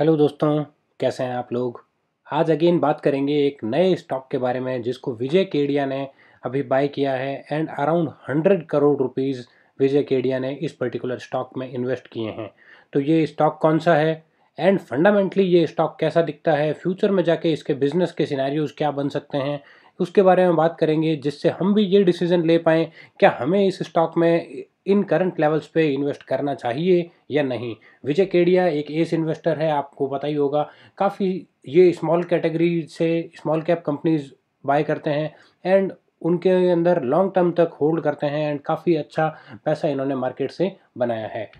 hello दोस्तों कैसे हैं आप लोग आज अगेन बात करेंगे एक नए स्टॉक के बारे में जिसको विजय केडिया ने अभी बाय किया है and around hundred crore rupees Vijay Kedia ने इस पर्टिकुलर स्टॉक में इन्वेस्ट किए हैं तो ये स्टॉक कौन सा है एंड फंडामेंटली ये स्टॉक कैसा दिखता है फ्यूचर में जाके इसके बिजनेस के सिनारियोज क्या बन सकते हैं उसके बारे में बात करेंगे जिससे हम भी ये डिसीज़न ले पाएँ क्या हमें इस स्टॉक में इन करंट लेवल्स पे इन्वेस्ट करना चाहिए या नहीं विजय केडिया एक एस इन्वेस्टर है आपको पता ही होगा काफ़ी ये स्मॉल कैटेगरी से स्मॉल कैप कंपनीज बाय करते हैं एंड उनके अंदर लॉन्ग टर्म तक होल्ड करते हैं एंड काफ़ी अच्छा पैसा इन्होंने मार्केट से बनाया है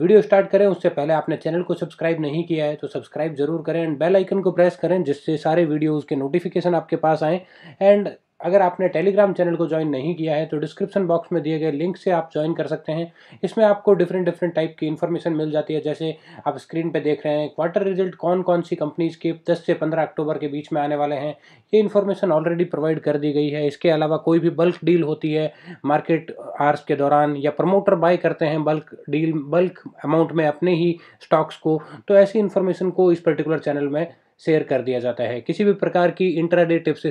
वीडियो स्टार्ट करें उससे पहले आपने चैनल को सब्सक्राइब नहीं किया है तो सब्सक्राइब जरूर करें एंड बेल आइकन को प्रेस करें जिससे सारे वीडियोज़ के नोटिफिकेशन आपके पास आएँ एंड अगर आपने टेलीग्राम चैनल को ज्वाइन नहीं किया है तो डिस्क्रिप्शन बॉक्स में दिए गए लिंक से आप ज्वाइन कर सकते हैं इसमें आपको डिफरेंट डिफरेंट टाइप की इन्फॉर्मेशन मिल जाती है जैसे आप स्क्रीन पर देख रहे हैं क्वार्टर रिजल्ट कौन कौन सी कंपनीज के 10 से 15 अक्टूबर के बीच में आने वाले हैं ये इन्फॉर्मेशन ऑलरेडी प्रोवाइड कर दी गई है इसके अलावा कोई भी बल्क डील होती है मार्केट आर्स के दौरान या प्रमोटर बाय करते हैं बल्क डील बल्क अमाउंट में अपने ही स्टॉक्स को तो ऐसी इन्फॉर्मेशन को इस पर्टिकुलर चैनल में शेयर कर दिया जाता है किसी भी प्रकार की इंट्राडे टिप्स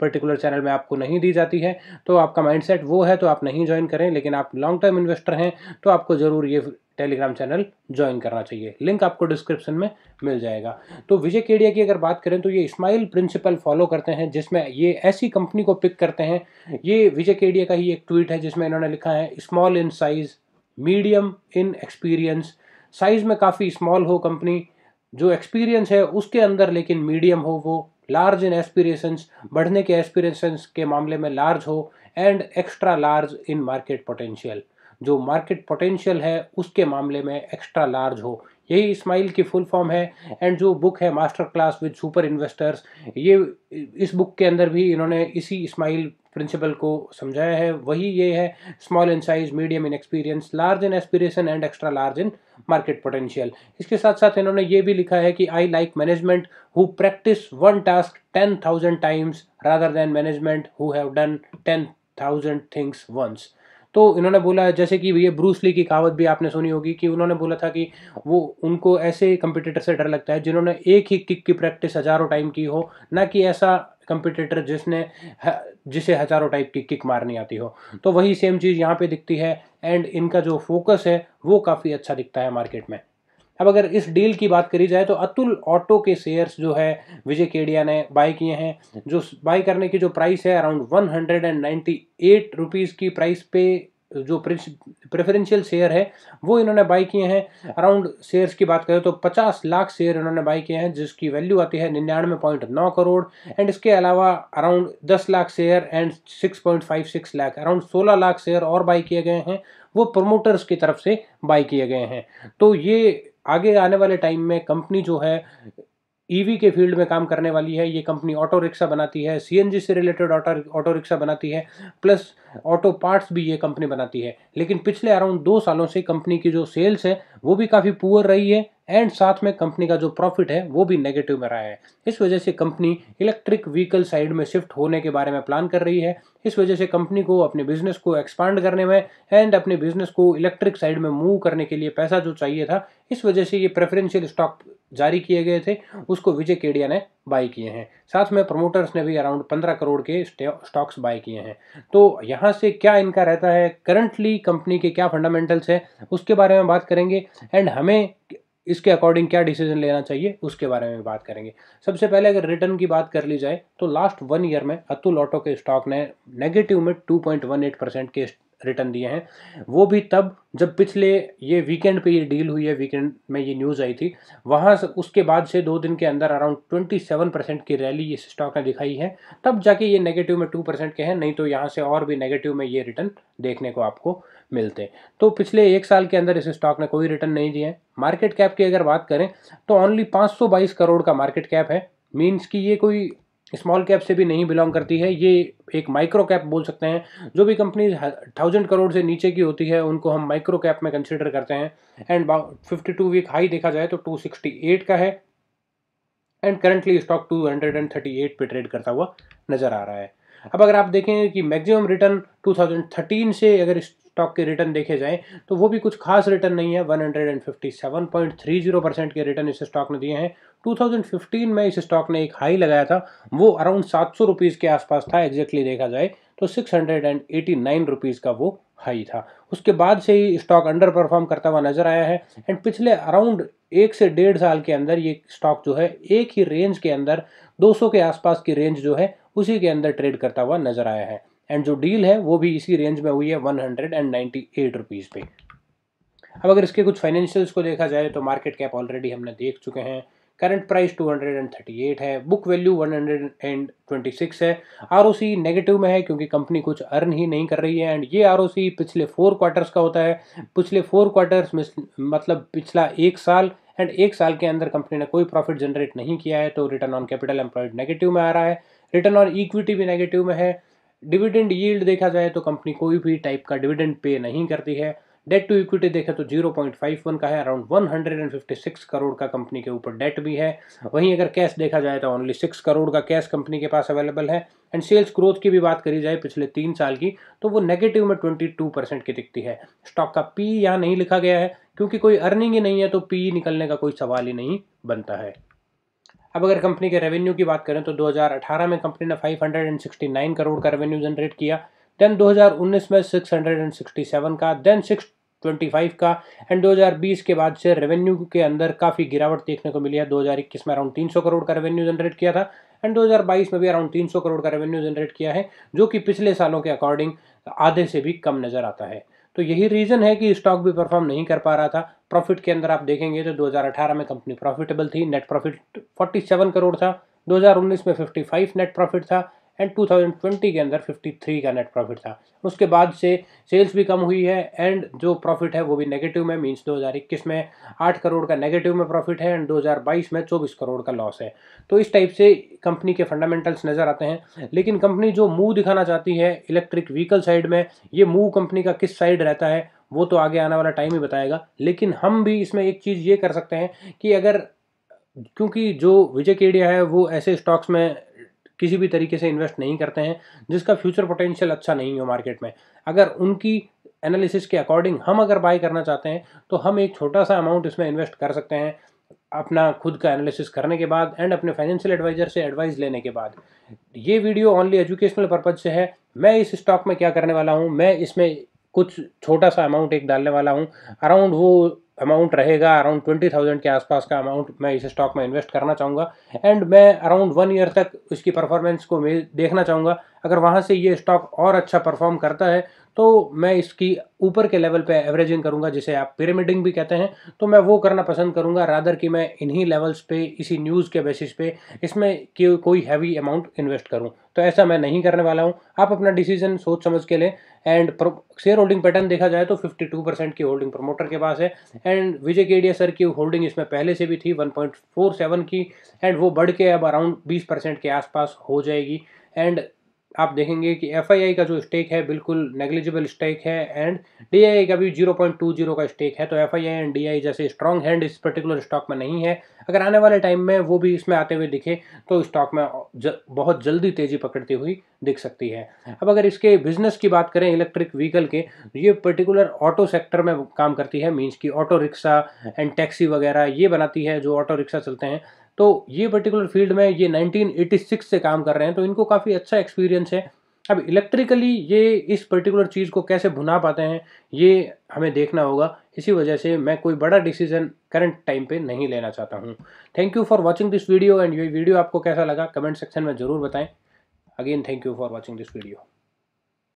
पर्टिकुलर चैनल में आपको नहीं दी जाती है तो आपका माइंडसेट वो है तो आप नहीं ज्वाइन करें लेकिन आप लॉन्ग टर्म इन्वेस्टर हैं तो आपको ज़रूर ये टेलीग्राम चैनल ज्वाइन करना चाहिए लिंक आपको डिस्क्रिप्शन में मिल जाएगा तो विजय केडिया की अगर बात करें तो ये इस्माइल प्रिंसिपल फॉलो करते हैं जिसमें ये ऐसी कंपनी को पिक करते हैं ये विजय केडिया का ही एक ट्वीट है जिसमें इन्होंने लिखा है small in size medium in experience size में काफ़ी स्मॉल हो कंपनी जो एक्सपीरियंस है उसके अंदर लेकिन मीडियम हो वो लार्ज इन एस्पिरेशंस बढ़ने के एस्पिरेशंस के मामले में लार्ज हो and extra large in market potential जो मार्केट पोटेंशियल है उसके मामले में एक्स्ट्रा लार्ज हो यही इस्माइल की फुल फॉर्म है एंड जो बुक है master class with super investors ये इस बुक के अंदर भी इन्होंने इसी इस्माइल प्रिंसिपल को समझाया है वही ये है small in size medium in experience large in aspiration and extra large in market potential इसके साथ साथ इन्होंने ये भी लिखा है कि I like management who practice one task ten thousand times rather than management who have done ten thousand things once तो इन्होंने बोला जैसे कि ये ब्रूस ली की कहावत भी आपने सुनी होगी कि उन्होंने बोला था कि वो उनको ऐसे कंपिटेटर से डर लगता है जिन्होंने एक ही किक की प्रैक्टिस हज़ारों टाइम की हो ना कि ऐसा कंपिटेटर जिसने जिसे हज़ारों टाइप की किक मारनी आती हो तो वही सेम चीज़ यहाँ पे दिखती है एंड इनका जो फोकस है वो काफ़ी अच्छा दिखता है मार्केट में अब अगर इस डील की बात करी जाए तो अतुल ऑटो के शेयर्स जो है विजय केडिया ने बाय किए हैं जो बाय करने की जो प्राइस है around one hundred and ninety eight rupees की प्राइस पे जो प्रेफरेंशियल शेयर है वो इन्होंने बाई किए हैं अराउंड शेयर्स की बात करें तो 50 लाख शेयर इन्होंने बाई किए हैं जिसकी वैल्यू आती है निन्यानवे पॉइंट नौ करोड़ एंड इसके अलावा around 10 lakh share and 6.56 lakh around 16 lakh share और बाई किए गए हैं वो प्रोमोटर्स की तरफ से बाई किए गए हैं तो ये आगे आने वाले टाइम में कंपनी जो है ईवी e के फील्ड में काम करने वाली है ये कंपनी ऑटो रिक्शा बनाती है सीएनजी से रिलेटेड ऑटो ऑटो रिक्शा बनाती है प्लस ऑटो पार्ट्स भी ये कंपनी बनाती है लेकिन पिछले अराउंड दो सालों से कंपनी की जो सेल्स है वो भी काफ़ी पुअर रही है एंड साथ में कंपनी का जो प्रॉफिट है वो भी नेगेटिव में रहा है इस वजह से कंपनी इलेक्ट्रिक व्हीकल साइड में शिफ्ट होने के बारे में प्लान कर रही है इस वजह से कंपनी को अपने बिजनेस को एक्सपांड करने में एंड अपने बिजनेस को इलेक्ट्रिक साइड में मूव करने के लिए पैसा जो चाहिए था इस वजह से ये प्रेफरेंशियल स्टॉक जारी किए गए थे उसको विजय केडिया ने बाई किए हैं साथ में प्रमोटर्स ने भी अराउंड पंद्रह करोड़ के स्टॉक्स बाई किए हैं तो यहाँ से क्या इनका रहता है करंटली कंपनी के क्या फंडामेंटल्स हैं उसके बारे में बात करेंगे एंड हमें इसके अकॉर्डिंग क्या डिसीजन लेना चाहिए उसके बारे में बात करेंगे सबसे पहले अगर रिटर्न की बात कर ली जाए तो लास्ट वन ईयर में अतुल ऑटो के स्टॉक ने नेगेटिव में एट परसेंट के रिटर्न दिए हैं वो भी तब जब पिछले ये वीकेंड पे ये डील हुई है वीकेंड में ये न्यूज़ आई थी वहाँ से उसके बाद से दो दिन के अंदर अराउंड ट्वेंटी सेवन परसेंट की रैली इस स्टॉक ने दिखाई है तब जाके ये नेगेटिव में टू परसेंट के हैं नहीं तो यहाँ से और भी नेगेटिव में ये रिटर्न देखने को आपको मिलते तो पिछले एक साल के अंदर इस स्टॉक ने कोई रिटर्न नहीं दिए है मार्केट कैप की अगर बात करें तो ओनली पाँच करोड़ का मार्केट कैप है मीन्स कि ये कोई स्मॉल कैप से भी नहीं बिलोंग करती है ये एक माइक्रो कैप बोल सकते हैं जो भी कंपनी थाउजेंड करोड़ से नीचे की होती है उनको हम माइक्रो कैप में कंसिडर करते हैं and fifty two week high देखा जाए तो टू सिक्सटी एट का है and currently stock two hundred and thirty eight पे ट्रेड करता हुआ नज़र आ रहा है अब अगर आप देखें कि मैक्सिमम रिटर्न थर्टीन से अगर स्टॉक के रिटर्न देखे जाए तो वो भी कुछ खास रिटर्न नहीं है जीरो परसेंट के रिटर्न इस स्टॉक ने दिए हैं 2015 में इस स्टॉक ने एक हाई लगाया था वो अराउंड सात सौ के आसपास था एग्जैक्टली देखा जाए तो six hundred and eighty nine rupees का वो हाई था उसके बाद से ही स्टॉक अंडर परफॉर्म करता हुआ नजर आया है एंड पिछले अराउंड एक से डेढ़ साल के अंदर ये स्टॉक जो है एक ही रेंज के अंदर 200 के आसपास की रेंज जो है उसी के अंदर ट्रेड करता हुआ नजर आया है एंड जो डील है वो भी इसी रेंज में हुई है one hundred and ninety eight rupees पे अब अगर इसके कुछ फाइनेंशियल्स को देखा जाए तो मार्केट कैप ऑलरेडी हमने देख चुके हैं करंट प्राइस 238 है बुक वैल्यू 126 है आर नेगेटिव में है क्योंकि कंपनी कुछ अर्न ही नहीं कर रही है एंड ये आर पिछले फोर क्वार्टर्स का होता है पिछले फोर क्वार्टर्स मतलब पिछला एक साल एंड एक साल के अंदर कंपनी ने कोई प्रॉफिट जनरेट नहीं किया है तो return on capital employed negative में आ रहा है रिटर्न ऑन इक्विटी भी नेगेटिव में है डिविडेंड यील्ड देखा जाए तो कंपनी कोई भी टाइप का डिविडेंड पे नहीं करती है डेट टू इक्विटी देखें तो 0.51 का है अराउंड 156 करोड़ का कंपनी के ऊपर डेट भी है वहीं अगर कैश देखा जाए तो ओनली सिक्स करोड़ का कैश कंपनी के पास अवेलेबल है एंड सेल्स ग्रोथ की भी बात करी जाए पिछले तीन साल की तो वो नेगेटिव में टू परसेंट की दिखती है स्टॉक का पी यहाँ नहीं लिखा गया है क्योंकि कोई अर्निंग ही नहीं है तो पी निकलने का कोई सवाल ही नहीं बनता है अब अगर कंपनी के रेवेन्यू की बात करें तो 2018 में कंपनी ने 569 करोड़ का रेवेन्यू जनरेट किया देन 2019 में 667 का देन सिक्स 2025 का एंड 2020 के बाद से रेवेन्यू के अंदर काफ़ी गिरावट देखने को मिली है 2021 में अराउंड 300 करोड़ का रेवेन्यू जनरेट किया था एंड 2022 में भी अराउंड 300 करोड़ का रेवेन्यू जनरेट किया है जो कि पिछले सालों के अकॉर्डिंग आधे से भी कम नज़र आता है तो यही रीज़न है कि स्टॉक भी परफॉर्म नहीं कर पा रहा था प्रॉफिट के अंदर आप देखेंगे तो 2018 में कंपनी प्रॉफिटेबल थी नेट प्रॉफिट 47 करोड़ था 2019 में 55 नेट प्रॉफिट था एंड 2020 के अंदर 53 का नेट प्रॉफिट था उसके बाद से सेल्स भी कम हुई है एंड जो प्रॉफिट है वो भी नेगेटिव में मींस 2021 में 8 करोड़ का नेगेटिव में प्रॉफिट है एंड 2022 में 24 करोड़ का लॉस है तो इस टाइप से कंपनी के फंडामेंटल्स नज़र आते हैं लेकिन कंपनी जो मूव दिखाना चाहती है इलेक्ट्रिक व्हीकल साइड में ये मूव कंपनी का किस साइड रहता है वो तो आगे आने वाला टाइम ही बताएगा लेकिन हम भी इसमें एक चीज़ ये कर सकते हैं कि अगर क्योंकि जो विजय केडिया है वो ऐसे स्टॉक्स में किसी भी तरीके से इन्वेस्ट नहीं करते हैं जिसका फ्यूचर पोटेंशियल अच्छा नहीं हो मार्केट में अगर उनकी एनालिसिस के अकॉर्डिंग हम अगर बाय करना चाहते हैं तो हम एक छोटा सा अमाउंट इसमें इन्वेस्ट कर सकते हैं अपना खुद का एनालिसिस करने के बाद एंड अपने फाइनेंशियल एडवाइजर से एडवाइस लेने के बाद ये वीडियो ओनली एजुकेशनल पर्पज से है मैं इस स्टॉक में क्या करने वाला हूँ मैं इसमें कुछ छोटा सा अमाउंट एक डालने वाला हूँ अराउंड वो अमाउंट रहेगा अराउंड ट्वेंटी थाउजेंड के आसपास का अमाउंट मैं इस स्टॉक में इन्वेस्ट करना चाहूँगा एंड मैं अराउंड वन ईयर तक उसकी परफॉर्मेंस को देखना चाहूँगा अगर वहाँ से ये स्टॉक और अच्छा परफॉर्म करता है तो मैं इसकी ऊपर के लेवल पे एवरेजिंग करूँगा जिसे आप पिरामिडिंग भी कहते हैं तो मैं वो करना पसंद करूँगा रादर कि मैं इन्हीं लेवल्स पे इसी न्यूज़ के बेसिस पे इसमें कि कोई हैवी अमाउंट इन्वेस्ट करूँ तो ऐसा मैं नहीं करने वाला हूँ आप अपना डिसीजन सोच समझ के लें एंड शेयर होल्डिंग पैटर्न देखा जाए तो फिफ्टी परसेंट की होल्डिंग प्रमोटर के पास है एंड विजय केडिया सर की होल्डिंग इसमें पहले से भी थी वन की एंड वो बढ़ के अब अराउंड बीस परसेंट के आसपास हो जाएगी एंड आप देखेंगे कि एफ का जो स्टेक है बिल्कुल नेग्लिजिबल स्टेक है एंड डी का भी 0.20 का स्टेक है तो एफ एंड डी जैसे स्ट्रॉन्ग हैंड इस पर्टिकुलर स्टॉक में नहीं है अगर आने वाले टाइम में वो भी इसमें आते हुए दिखे तो स्टॉक में ज, बहुत जल्दी तेज़ी पकड़ती हुई दिख सकती है अब अगर इसके बिजनेस की बात करें इलेक्ट्रिक व्हीकल के ये पर्टिकुलर ऑटो सेक्टर में काम करती है मीन्स की ऑटो रिक्शा एंड टैक्सी वगैरह ये बनाती है जो ऑटो रिक्शा चलते हैं तो ये पर्टिकुलर फील्ड में ये 1986 से काम कर रहे हैं तो इनको काफ़ी अच्छा एक्सपीरियंस है अब इलेक्ट्रिकली ये इस पर्टिकुलर चीज़ को कैसे भुना पाते हैं ये हमें देखना होगा इसी वजह से मैं कोई बड़ा डिसीजन करंट टाइम पे नहीं लेना चाहता हूँ thank you for watching this video and ये वीडियो आपको कैसा लगा कमेंट सेक्शन में ज़रूर बताएं again thank you for watching this video